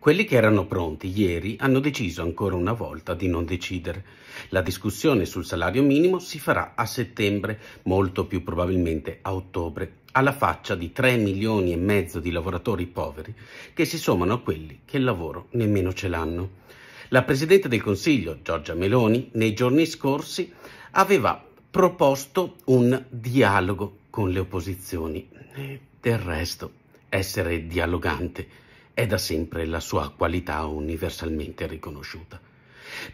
Quelli che erano pronti ieri hanno deciso ancora una volta di non decidere. La discussione sul salario minimo si farà a settembre, molto più probabilmente a ottobre, alla faccia di 3 milioni e mezzo di lavoratori poveri che si sommano a quelli che il lavoro nemmeno ce l'hanno. La Presidente del Consiglio, Giorgia Meloni, nei giorni scorsi aveva proposto un dialogo con le opposizioni. Eh, del resto, essere dialogante è da sempre la sua qualità universalmente riconosciuta.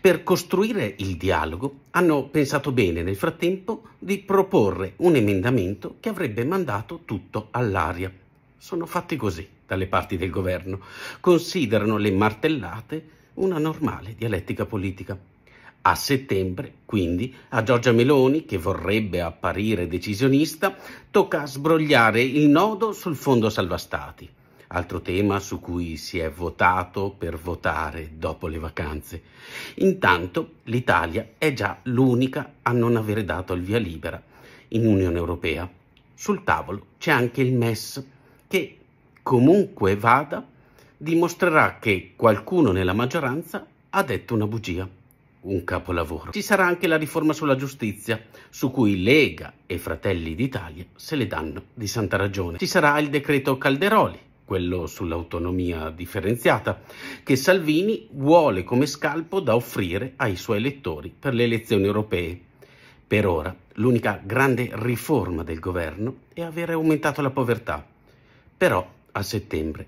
Per costruire il dialogo hanno pensato bene nel frattempo di proporre un emendamento che avrebbe mandato tutto all'aria. Sono fatti così dalle parti del governo. Considerano le martellate una normale dialettica politica. A settembre, quindi, a Giorgia Meloni, che vorrebbe apparire decisionista, tocca sbrogliare il nodo sul fondo salvastati altro tema su cui si è votato per votare dopo le vacanze. Intanto l'Italia è già l'unica a non avere dato il via libera in Unione Europea. Sul tavolo c'è anche il MES che comunque vada dimostrerà che qualcuno nella maggioranza ha detto una bugia un capolavoro. Ci sarà anche la riforma sulla giustizia, su cui Lega e Fratelli d'Italia se le danno di santa ragione. Ci sarà il decreto Calderoli, quello sull'autonomia differenziata, che Salvini vuole come scalpo da offrire ai suoi elettori per le elezioni europee. Per ora l'unica grande riforma del governo è avere aumentato la povertà. Però a settembre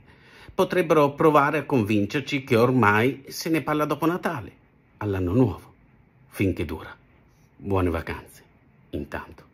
potrebbero provare a convincerci che ormai se ne parla dopo Natale, all'anno nuovo, finché dura. Buone vacanze, intanto.